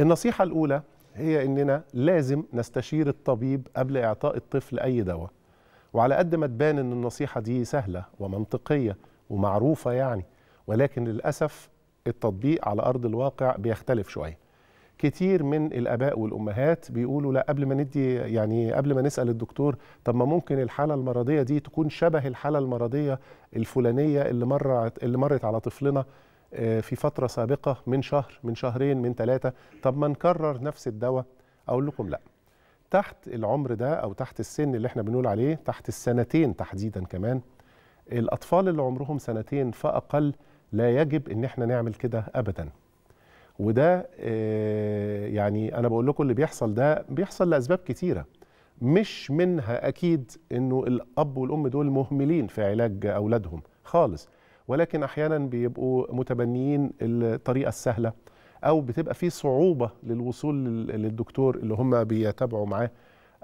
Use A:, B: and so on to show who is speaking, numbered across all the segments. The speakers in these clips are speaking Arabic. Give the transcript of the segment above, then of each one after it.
A: النصيحة الأولى هي إننا لازم نستشير الطبيب قبل إعطاء الطفل أي دواء وعلى قد ما تبان إن النصيحة دي سهلة ومنطقية ومعروفة يعني ولكن للأسف التطبيق على أرض الواقع بيختلف شوية كتير من الآباء والأمهات بيقولوا لا قبل ما ندي يعني قبل ما نسأل الدكتور طب ما ممكن الحالة المرضية دي تكون شبه الحالة المرضية الفلانية اللي مرت اللي مرت على طفلنا آه، في فترة سابقة من شهر من شهرين من ثلاثة طب ما نكرر نفس الدواء أقول لكم لا تحت العمر ده أو تحت السن اللي احنا بنقول عليه تحت السنتين تحديدا كمان الأطفال اللي عمرهم سنتين فأقل لا يجب إن احنا نعمل كده أبدا وده آه، يعني أنا بقول لكم اللي بيحصل ده بيحصل لأسباب كتيرة مش منها أكيد إنه الأب والأم دول مهملين في علاج أولادهم خالص ولكن احيانا بيبقوا متبنيين الطريقه السهله او بتبقى في صعوبه للوصول للدكتور اللي هم بيتابعوا معاه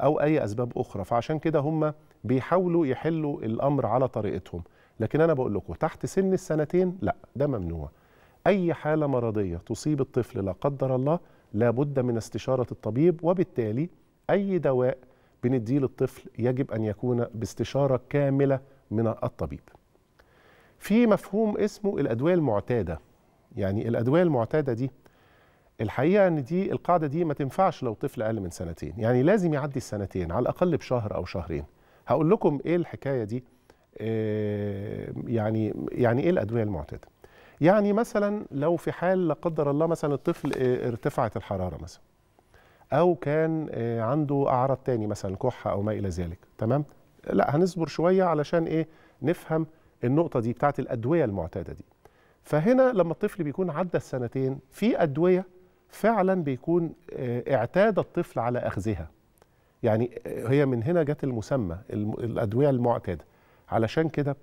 A: او اي اسباب اخرى فعشان كده هم بيحاولوا يحلوا الامر على طريقتهم لكن انا بقول لكم تحت سن السنتين لا ده ممنوع اي حاله مرضيه تصيب الطفل لا قدر الله لابد من استشاره الطبيب وبالتالي اي دواء بنديه للطفل يجب ان يكون باستشاره كامله من الطبيب في مفهوم اسمه الادويه المعتاده يعني الادويه المعتاده دي الحقيقه ان دي القاعده دي ما تنفعش لو طفل اقل من سنتين يعني لازم يعدي السنتين على الاقل بشهر او شهرين هقول لكم ايه الحكايه دي إيه يعني يعني ايه الادويه المعتاده يعني مثلا لو في حال لا قدر الله مثلا الطفل إيه ارتفعت الحراره مثلا او كان إيه عنده اعراض تاني مثلا كحه او ما الى ذلك تمام لا هنصبر شويه علشان ايه نفهم النقطه دي بتاعت الادويه المعتاده دي فهنا لما الطفل بيكون عدى السنتين في ادويه فعلا بيكون آه، اعتاد الطفل على اخذها يعني آه، هي من هنا جت المسمى الادويه المعتاده علشان كده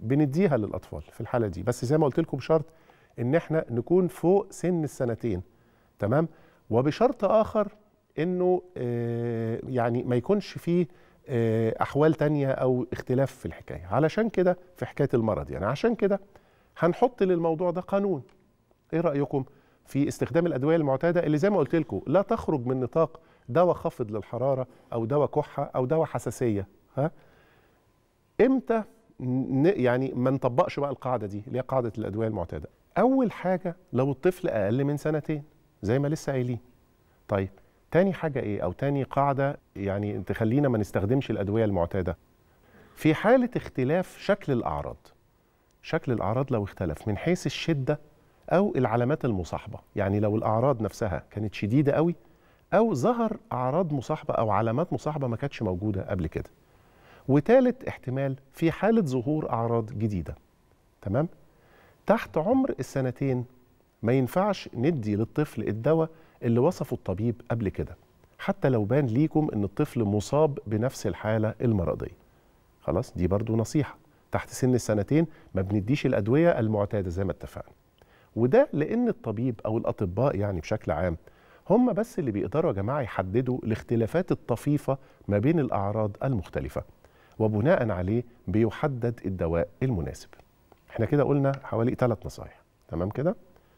A: بنديها للاطفال في الحاله دي بس زي ما قلت لكم شرط ان احنا نكون فوق سن السنتين تمام وبشرط اخر انه آه، يعني ما يكونش فيه آه، احوال تانية او اختلاف في الحكايه علشان كده في حكايه المرض يعني عشان كده هنحط للموضوع ده قانون ايه رايكم في استخدام الادويه المعتاده اللي زي ما قلت لكم لا تخرج من نطاق دواء خافض للحراره او دواء كحه او دواء حساسيه ها امتى يعني ما نطبقش بقى القاعده دي اللي هي قاعده الادويه المعتاده اول حاجه لو الطفل اقل من سنتين زي ما لسه قايلين طيب تاني حاجه ايه او تاني قاعده يعني تخلينا ما نستخدمش الادويه المعتاده في حاله اختلاف شكل الاعراض شكل الاعراض لو اختلف من حيث الشده او العلامات المصاحبه يعني لو الاعراض نفسها كانت شديده قوي او ظهر اعراض مصاحبه او علامات مصاحبه ما كانتش موجوده قبل كده وتالت احتمال في حاله ظهور اعراض جديده تمام تحت عمر السنتين ما ينفعش ندي للطفل الدواء اللي وصفه الطبيب قبل كده حتى لو بان ليكم ان الطفل مصاب بنفس الحاله المرضيه خلاص دي برضو نصيحه تحت سن السنتين ما بنديش الادويه المعتاده زي ما اتفقنا وده لان الطبيب او الاطباء يعني بشكل عام هم بس اللي بيقدروا يا جماعه يحددوا الاختلافات الطفيفه ما بين الاعراض المختلفه وبناء عليه بيحدد الدواء المناسب احنا كده قلنا حوالي ثلاث نصايح تمام كده